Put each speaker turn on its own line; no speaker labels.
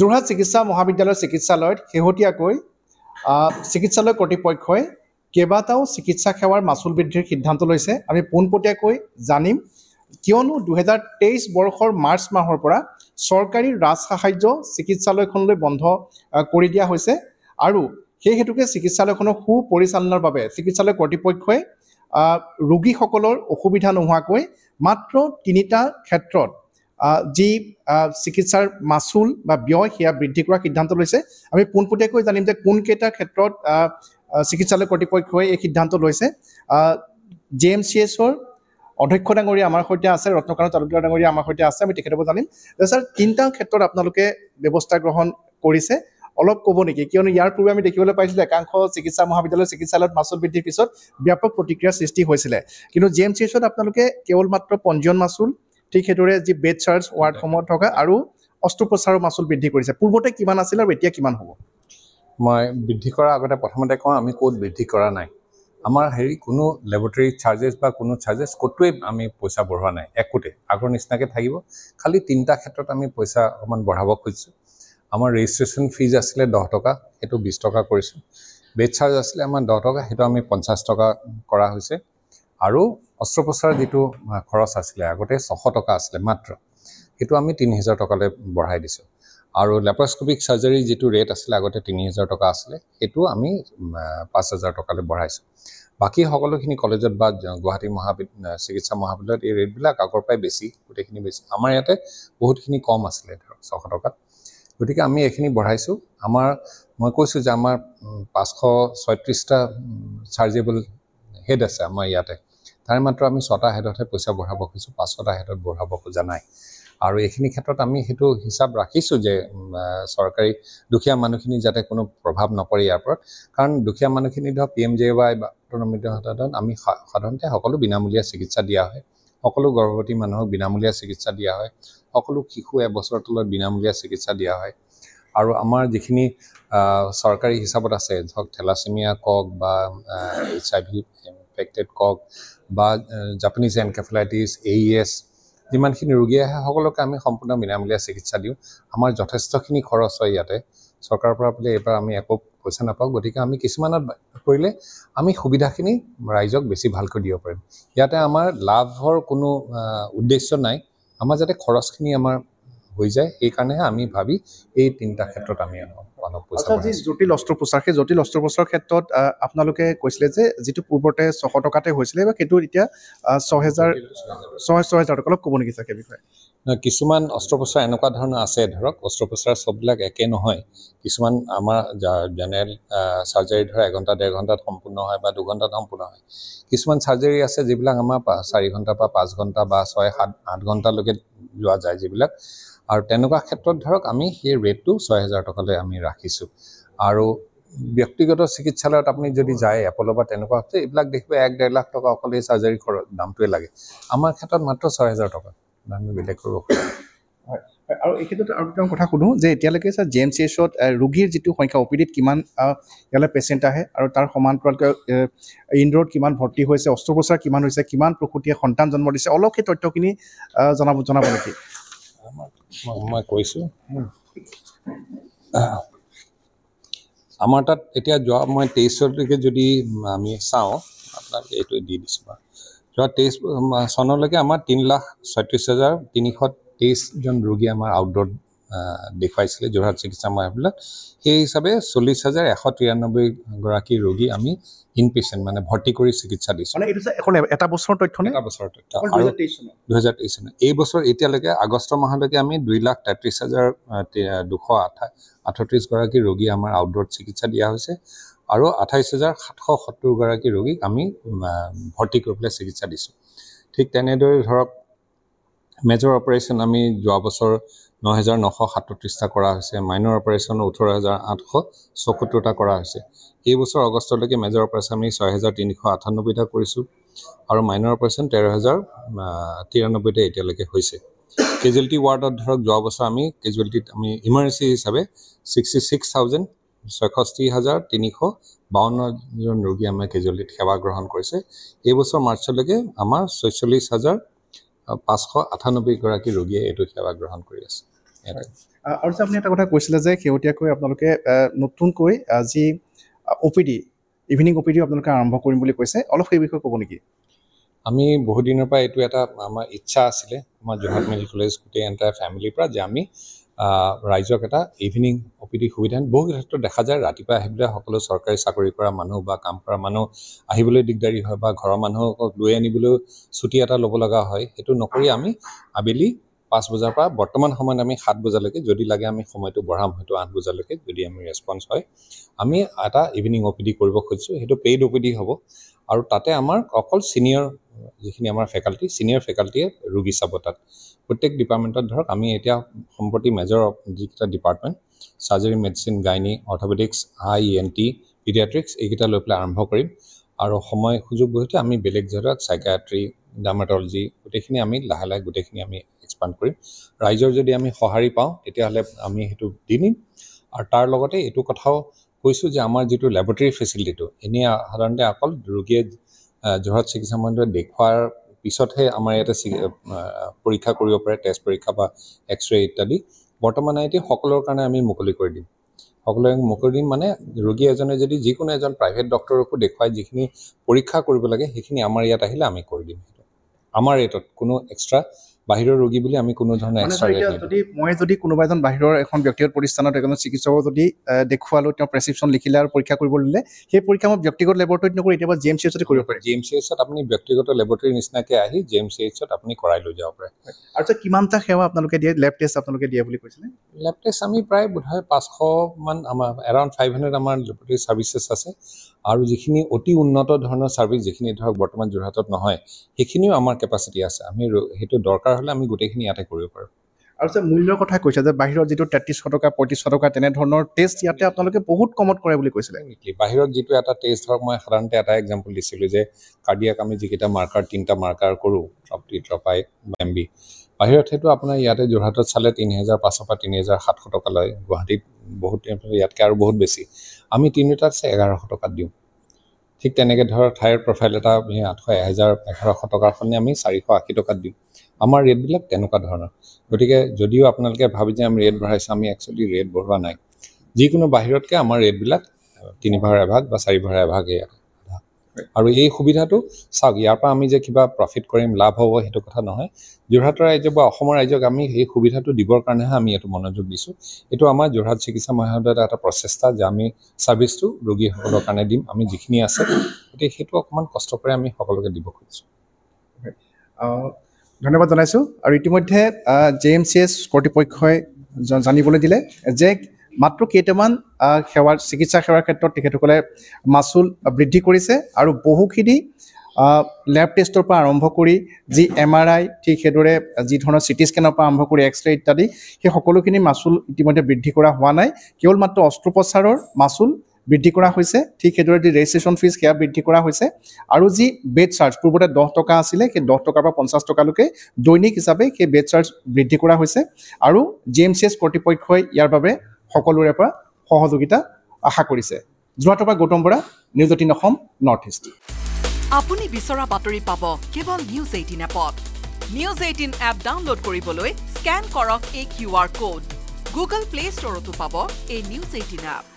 যোৰহাট চিকিৎসা মহাবিদ্যালয় চিকিৎসালয়ত শেহতীয়াকৈ চিকিৎসালয় কৰ্তৃপক্ষই কেইবাটাও চিকিৎসা সেৱাৰ মাচুল বৃদ্ধিৰ সিদ্ধান্ত লৈছে আমি পোনপটীয়াকৈ জানিম কিয়নো দুহেজাৰ তেইছ বৰ্ষৰ মাৰ্চ মাহৰ পৰা চৰকাৰী ৰাজ সাহাৰ্য চিকিৎসালয়খনলৈ বন্ধ কৰি দিয়া হৈছে আৰু সেই হেতুকে চিকিৎসালয়খনৰ সুপৰিচালনাৰ বাবে চিকিৎসালয় কৰ্তৃপক্ষই ৰোগীসকলৰ অসুবিধা নোহোৱাকৈ মাত্ৰ তিনিটা ক্ষেত্ৰত যি চিকিৎসাৰ মাচুল বা ব্যয় সেয়া বৃদ্ধি কৰাৰ সিদ্ধান্ত লৈছে আমি পোনপটীয়াকৈ জানিম যে কোনকেইটা ক্ষেত্ৰত চিকিৎসালয় কৰ্তৃপক্ষই এই সিদ্ধান্ত লৈছে জে এম চি এছৰ অধ্যক্ষ ডাঙৰীয়া আমাৰ সৈতে আছে ৰত্নকান্ত তালুকদাৰ ডাঙৰীয়া আমাৰ সৈতে আছে আমি তেখেতৰ জানিম যে ছাৰ তিনিটা ক্ষেত্ৰত আপোনালোকে ব্যৱস্থা গ্ৰহণ কৰিছে অলপ ক'ব নেকি কিয়নো ইয়াৰ পূৰ্বে আমি দেখিবলৈ পাইছিলোঁ একাংশ চিকিৎসা মহাবিদ্যালয়ৰ চিকিৎসালয়ত মাচুল বৃদ্ধিৰ পিছত ব্যাপক প্ৰতিক্ৰিয়াৰ সৃষ্টি হৈছিলে কিন্তু জে এম চি এছত আপোনালোকে কেৱল মাত্ৰ পঞ্জীয়ন মাচুল ঠিক সেইদৰে যি বেড চাৰ্জ ৱাৰ্ডসমূহত থকা আৰু অস্ত্ৰোপচাৰৰ মাচুল বৃদ্ধি কৰিছে পূৰ্বতে কিমান আছিল আৰু এতিয়া কিমান হ'ব
মই বৃদ্ধি কৰাৰ আগতে প্ৰথমতে কওঁ আমি ক'ত বৃদ্ধি কৰা নাই আমাৰ হেৰি কোনো লেবৰেটৰী চাৰ্জেছ বা কোনো চাৰ্জেছ ক'তোৱে আমি পইচা বঢ়োৱা নাই একোতে আগৰ নিচিনাকৈ থাকিব খালি তিনিটা ক্ষেত্ৰত আমি পইচা অকণমান বঢ়াব খুজিছোঁ আমাৰ ৰেজিষ্ট্ৰেশ্যন ফিজ আছিলে দহ টকা সেইটো বিছ টকা কৰিছোঁ বেড চাৰ্জ আছিলে আমাৰ দহ টকা সেইটো আমি পঞ্চাছ টকা কৰা হৈছে আৰু অস্ত্ৰোপচাৰ যিটো খৰচ আছিলে আগতে ছশ টকা আছিলে মাত্ৰ সেইটো আমি তিনি হেজাৰ টকালৈ বঢ়াই দিছোঁ আৰু লেপ্ৰস্কোপিক চাৰ্জাৰীৰ যিটো ৰেট আছিলে আগতে তিনি হেজাৰ টকা আছিলে সেইটো আমি পাঁচ হাজাৰ টকালৈ বঢ়াইছোঁ বাকী সকলোখিনি কলেজত বা গুৱাহাটী মহাবি চিকিৎসা মহাবিদ্যালয়ত এই ৰেটবিলাক আগৰ পৰাই বেছি গোটেইখিনি বেছি আমাৰ ইয়াতে বহুতখিনি কম আছিলে ধৰক ছশ টকাত গতিকে আমি এইখিনি বঢ়াইছোঁ আমাৰ মই কৈছোঁ যে আমাৰ পাঁচশ ছয়ত্ৰিছটা চাৰ্জেবল হেড আছে আমাৰ ইয়াতে তাৰে মাত্ৰ আমি ছটা হেডতহে পইচা বঢ়াব খুজিছোঁ ছটা হেডত বঢ়াব খোজা নাই আৰু এইখিনি ক্ষেত্ৰত আমি সেইটো হিচাপ ৰাখিছোঁ যে চৰকাৰী দুখীয়া মানুহখিনি যাতে কোনো প্ৰভাৱ নপৰে ইয়াৰ ওপৰত কাৰণ দুখীয়া মানুহখিনি ধৰক পি এম জে ৱাই বা আমি সাধাৰণতে সকলো বিনামূলীয়া চিকিৎসা দিয়া হয় সকলো গৰ্ভৱতী মানুহক বিনামূলীয়া চিকিৎসা দিয়া হয় সকলো শিশু এবছৰ তলত বিনামূলীয়া চিকিৎসা দিয়া হয় আৰু আমাৰ যিখিনি চৰকাৰী হিচাপত আছে ধৰক থেলাচেমিয়া কওক বা এইচ আই ভি ইনফেক্টেড কওক বা Japanese encephalitis A E S e যিমানখিনি ৰোগী আহে সকলোকে আমি সম্পূৰ্ণ বিনামূলীয়া চিকিৎসা দিওঁ আমাৰ যথেষ্টখিনি খৰচ হয় ইয়াতে চৰকাৰৰ পৰা বোলে এইবাৰ আমি একো পইচা নাপাওঁ গতিকে আমি কিছুমানত কৰিলে আমি সুবিধাখিনি ৰাইজক বেছি ভালকৈ দিব পাৰিম ইয়াতে আমাৰ লাভৰ কোনো উদ্দেশ্য নাই আমাৰ যাতে খৰচখিনি আমাৰ হৈ যায় সেইকাৰণেহে আমি ভাবি এই তিনিটা ক্ষেত্ৰত আমি আনো মানৱ
জটিল অস্ত্ৰ প্ৰচাৰ সেই জটিল অস্ত্ৰ প্ৰচাৰৰ ক্ষেত্ৰত আপোনালোকে কৈছিলে যে যিটো পূৰ্বতে ছশ টকাতে হৈছিলে বা সেইটো এতিয়া ছহেজাৰ ছয় ছহেজাৰ টকা অলপ ক'ব নেকি চাকে বিষয়ে
কিছুমান অস্ত্ৰোপচাৰ এনেকুৱা ধৰণৰ আছে ধৰক অস্ত্ৰোপচাৰ চববিলাক একে নহয় কিছুমান আমাৰ জেনেৰেল চাৰ্জাৰী ধৰক এঘণ্টা ডেৰ ঘণ্টাত সম্পূৰ্ণ হয় বা দুঘণ্টাত সম্পূৰ্ণ হয় কিছুমান চাৰ্জাৰী আছে যিবিলাক আমাৰ চাৰি ঘণ্টাৰ পৰা পাঁচ ঘণ্টা বা ছয় সাত আঠ ঘণ্টালৈকে যোৱা যায় যিবিলাক আৰু তেনেকুৱা ক্ষেত্ৰত ধৰক আমি সেই ৰেটটো ছয় হেজাৰ টকালৈ আমি ৰাখিছোঁ আৰু ব্যক্তিগত চিকিৎসালয়ত আপুনি যদি যায় এপল'ৰ বা তেনেকুৱা আছে এইবিলাক দেখিব এক ডেৰ লাখ টকা অকলেই চাৰ্জাৰী খৰচ দামটোৱে লাগে আমাৰ ক্ষেত্ৰত মাত্ৰ ছয় হেজাৰ টকা আমি বেলেগ কৰোঁ পাৰোঁ
হয় আৰু এই ক্ষেত্ৰত আৰু এটা কথা সোধোঁ যে এতিয়ালৈকে ছাৰ জে এম চি এইচত ৰোগীৰ যিটো সংখ্যা অ' পি ডিত কিমান ইয়ালৈ পেচেণ্ট আহে আৰু তাৰ সমান্তৰালকৈ ইন্দ্ৰত কিমান ভৰ্তি হৈছে অস্ত্ৰোপচাৰ কিমান হৈছে কিমান প্ৰসূতিয়ে সন্তান জন্ম দিছে অলপ সেই
তথ্যখিনি জনাব জনাব নেকি মই কৈছোঁ আমাৰ তাত এতিয়া যোৱা মই তেইছলৈকে যদি আমি চাওঁ আপোনাক এইটো দি দিছোঁ বাৰু যোৱা তেইছ চনলৈকে আমাৰ তিনি লাখ ছয়ত্ৰিছ হাজাৰ তিনিশ তেইছজন ৰোগী আমাৰ আউটডোৰত দেখুৱাইছিলে যোৰহাট চিকিৎসা মহাবিলাক সেই হিচাপে চল্লিছ হাজাৰ এশ তিৰান্নব্বৈ গৰাকী ৰোগী আমি ইন পেচেণ্ট মানে ভৰ্তি কৰি চিকিৎসা দিছোঁ এটা বছৰৰ তথ্য এটা বছৰৰ তথ্য দুহেজাৰ তেইছ চনত এই বছৰ এতিয়ালৈকে আগষ্ট মাহলৈকে আমি দুই লাখ তেত্ৰিছ হাজাৰ দুশ আঠা আঠত্ৰিছ গৰাকী ৰোগী আমাৰ আউটড'ৰত চিকিৎসা দিয়া হৈছে আৰু আঠাইছ হাজাৰ সাতশ সত্তৰ গৰাকী ৰোগীক আমি ভৰ্তি কৰি পেলাই চিকিৎসা দিছোঁ ঠিক তেনেদৰে ধৰক মেজৰ অপাৰেশ্যন আমি যোৱা বছৰ ন হেজাৰ নশ সাতত্ৰিছটা কৰা হৈছে মাইনৰ অপাৰেশ্যন ওঠৰ হাজাৰ আঠশ চৌসত্তৰটা কৰা হৈছে এই বছৰ আগষ্টলৈকে মেজৰ অপাৰেশ্যন আমি ছয় হেজাৰ তিনিশ আঠান্নব্বৈটা কৰিছোঁ আৰু মাইনৰ অপাৰেশ্যন তেৰ হেজাৰ তিৰান্নব্বৈটা এতিয়ালৈকে হৈছে কেজুৱেলিটি ৱাৰ্ডত ধৰক যোৱা বছৰ আমি কেজুৱেলিটিত আমি ইমাৰজেঞ্চি হিচাপে ছিক্সটি ছিক্স থাউজেণ্ড ছয়ষষ্ঠি হাজাৰ তিনিশ বাৱন্নজন ৰোগী আমাৰ কেজুৱেলিটিত সেৱা গ্ৰহণ কৰিছে এই বছৰ মাৰ্চলৈকে আমাৰ ছয়চল্লিছ হাজাৰ পাঁচশ আঠানব্বৈগৰাকী ৰোগীয়ে এইটো সেৱা গ্ৰহণ কৰি আছে
আপুনি এটা কথা কৈছিলে যে শেহতীয়াকৈ আপোনালোকে নতুনকৈ যি O' P D evening O' P D আপোনালোকে আৰম্ভ কৰিম বুলি কৈছে অলপ সেই বিষয়ে ক'ব নেকি
আমি বহুদিনৰ পৰা এইটো এটা আমাৰ ইচ্ছা আছিলে আমাৰ যোৰহাট মেডিকেল কলেজ গোটেই এণ্টায়াৰ ফেমিলিৰ পৰা যে আমি ৰাইজক এটা ইভিনিং অ' পি ডি সুবিধা বহু ক্ষেত্ৰত দেখা যায় ৰাতিপুৱা আহি পেলাই সকলো চৰকাৰী চাকৰি কৰা মানুহ বা কাম কৰা মানুহ আহিবলৈ দিগদাৰী হয় বা ঘৰৰ মানুহক লৈ আনিবলৈও ছুটি এটা ল'ব লগা হয় সেইটো নকৰি আমি আবেলি পাঁচ বজাৰ পৰা বৰ্তমান সময়ত আমি সাত বজালৈকে যদি লাগে আমি সময়টো বঢ়াম হয়তো আঠ বজালৈকে যদি আমি ৰেচপন্স হয় আমি এটা ইভিনিং অ' পি ডি কৰিব খুজিছোঁ সেইটো পেইড অ' পি ডি হ'ব আৰু তাতে আমাৰ অকল ছিনিয়ৰ যিখিনি আমাৰ ফেকাল্টি চিনিয়ৰ ফেকাল্টিয়ে ৰোগী চাব তাত প্ৰত্যেক ডিপাৰ্টমেণ্টত ধৰক আমি এতিয়া সম্প্ৰতি মেজৰ যিকেইটা department surgery medicine gynae orthopaedics E N T paediatrics এইকেইটা লৈ পেলাই আৰম্ভ কৰিম আৰু সময় সুযোগ বহুতে আমি বেলেগ জেগাত চাইকিয়াট্ৰি ডাৰ্মেটলজি গোটেইখিনি আমি লাহে লাহে গোটেইখিনি আমি এক্সপাণ্ড কৰিম ৰাইজৰ যদি আমি সঁহাৰি পাওঁ তেতিয়াহ'লে আমি সেইটো দি দিম আৰু তাৰ লগতে এইটো কথাও কৈছোঁ যে আমাৰ যিটো লেবৰেটৰী ফেচিলিটিটো এনেই সাধাৰণতে অকল ৰোগীয়ে যোৰহাট চিকিৎসা মন্দিৰত দেখুৱাৰ পিছতহে আমাৰ ইয়াতে পৰীক্ষা কৰিব পাৰে টেষ্ট পৰীক্ষা বা এক্স ৰে ইত্যাদি বৰ্তমানে এতিয়া সকলোৰ কাৰণে আমি মুকলি কৰি দিম সকলোৱে মুকলি দিম মানে ৰোগী এজনে যদি যিকোনো এজন প্ৰাইভেট ডক্টৰকো দেখুৱাই যিখিনি পৰীক্ষা কৰিব লাগে সেইখিনি আমাৰ ইয়াত আহিলে আমি কৰি দিম সেইটো আমাৰ ৰেটত কোনো এক্সট্ৰা বাহিৰৰ ৰোগী বুলি আমি কোনো ধৰণে যদি
মই যদি কোনোবা এজন বাহিৰৰ এখন ব্যক্তিগত প্ৰতিষ্ঠানত এজন চিকিৎসকক যদি দেখুৱালোঁ তেওঁ প্ৰেছক্ৰিপশ্যন লিখিলে আৰু পৰীক্ষা কৰিবলৈ দিলে সেই পৰীক্ষা মই ব্যক্তিগত
লেবৰেটৰীত নকৰি এতিয়া জি এম চি এইচতে কৰিব পাৰে জি এম চি এইচত আপুনি ব্যক্তিগত লেবৰেটৰীৰ নিচিনাকৈ আহি জি এম চি এইচত আপুনি কৰাই লৈ যাব পাৰে
আৰু তাত কিমানটা সেৱা আপোনালোকে দিয়ে লেব টেষ্ট আপোনালোকে দিয়ে বুলি কৈছিলে
লেব টেষ্ট আমি প্ৰায় বোধহয় পাঁচশমান আমাৰ এৰাউণ্ড ফাইভ হাণ্ড্ৰেড আমাৰ লেবৰেটৰী ছাৰ্ভিচেছ আছে আৰু যিখিনি অতি উন্নত ধৰণৰ ছাৰ্ভিচ যিখিনি ধৰক বৰ্তমান যোৰহাটত নহয় সেইখিনিও আমাৰ কেপাচিটি আছে আমি সেইটো দৰকাৰ হ'লে আমি গোটেইখিনি ইয়াতে কৰিব পাৰোঁ আৰু যে মূল্যৰ কথা
কৈছে যে বাহিৰত যিটো তেত্ৰিছশ টকা পঁয়ত্ৰিছশ টকা তেনেধৰণৰ টেষ্ট ইয়াতে আপোনালোকে বহুত কমত কৰে বুলি কৈছিলে
বাহিৰত যিটো এটা টেষ্ট ধৰক মই সাধাৰণতে এটা এক্সাম্পল দিছিলোঁ যে কাৰ্ডিয়াক আমি যিকেইটা মাৰ্কাৰ তিনিটা মাৰ্কাৰ কৰোঁ drop T drop I M B বাহিৰত সেইটো আপোনাৰ ইয়াতে যোৰহাটত চালে তিনি হেজাৰ পাঁচশ পৰা তিনি হেজাৰ সাতশ টকা লয় গুৱাহাটীত বহুত ইয়াতকৈ আৰু বহুত বেছি আমি তিনিটাক চাই এঘাৰশ টকাত দিওঁ ঠিক তেনেকৈ ধৰক ঠাইৰ প্ৰফাইল এটা আমি আঠশ এহেজাৰ এঘাৰশ টকাখনে আমি চাৰিশ আশী টকাত দিওঁ আমাৰ ৰেটবিলাক তেনেকুৱা ধৰণৰ গতিকে যদিও আপোনালোকে ভাবি যে আমি ৰেট বঢ়াইছোঁ আমি একচুৱেলি ৰেট বঢ়োৱা নাই যিকোনো বাহিৰতকৈ আমাৰ ৰেটবিলাক তিনিভাৰ এভাগ বা চাৰিভাৰ এভাগেই আছে আৰু এই সুবিধাটো চাওক ইয়াৰ পৰা আমি যে কিবা প্ৰফিট কৰিম লাভ হ'ব সেইটো কথা নহয় যোৰহাট ৰাজ্য বা অসমৰ ৰাইজক আমি সেই সুবিধাটো দিবৰ কাৰণেহে আমি এইটো মনোযোগ দিছোঁ এইটো আমাৰ যোৰহাট চিকিৎসা মহাবিদ্যালয়ত এটা প্ৰচেষ্টা যে আমি ছাৰ্ভিচটো ৰোগীসকলৰ কাৰণে দিম আমি যিখিনি আছে গতিকে সেইটো অকণমান কষ্ট কৰি আমি সকলোকে দিব খুজিছোঁ
ধন্যবাদ জনাইছোঁ আৰু ইতিমধ্যে জে এম চি এছ কৰ্তৃপক্ষই জানিবলৈ দিলে যে মাত্ৰ কেইটামান সেৱাৰ চিকিৎসা সেৱাৰ ক্ষেত্ৰত তেখেতসকলে মাচুল বৃদ্ধি কৰিছে আৰু বহুখিনি লেব টেষ্টৰ পৰা আৰম্ভ কৰি যি এম আৰ আই ঠিক সেইদৰে যি ধৰণৰ চি টি স্কেনৰ পৰা আৰম্ভ কৰি এক্স ৰে ইত্যাদি সেই সকলোখিনি মাচুল ইতিমধ্যে বৃদ্ধি কৰা হোৱা নাই কেৱল মাত্ৰ অস্ত্ৰোপচাৰৰ মাচুল বৃদ্ধি কৰা হৈছে ঠিক সেইদৰে যি ৰেজিষ্ট্ৰেশ্যন ফিজ সেয়া বৃদ্ধি কৰা হৈছে আৰু যি বেড চাৰ্জ পূৰ্বতে দহ টকা আছিলে সেই দহ টকাৰ পৰা পঞ্চাছ টকালৈকে দৈনিক হিচাপে সেই বেড চাৰ্জ বৃদ্ধি কৰা হৈছে আৰু জি এম চি এছ কৰ্তৃপক্ষই ইয়াৰ বাবে সকলোৰে পৰা সহযোগিতা আশা কৰিছে যোৱাটোৰ পৰা Gautam Bora news eighteen Assam north east আপুনি বিচৰা বাতৰি পাব কেৱল নিউজ এইটিন এপত নিউজ এইটিন এপ ডাউনলোড কৰিবলৈ স্কেন কৰক এই Q R code Google Play ষ্টৰতো পাব এই নিউজ এইটিন এপ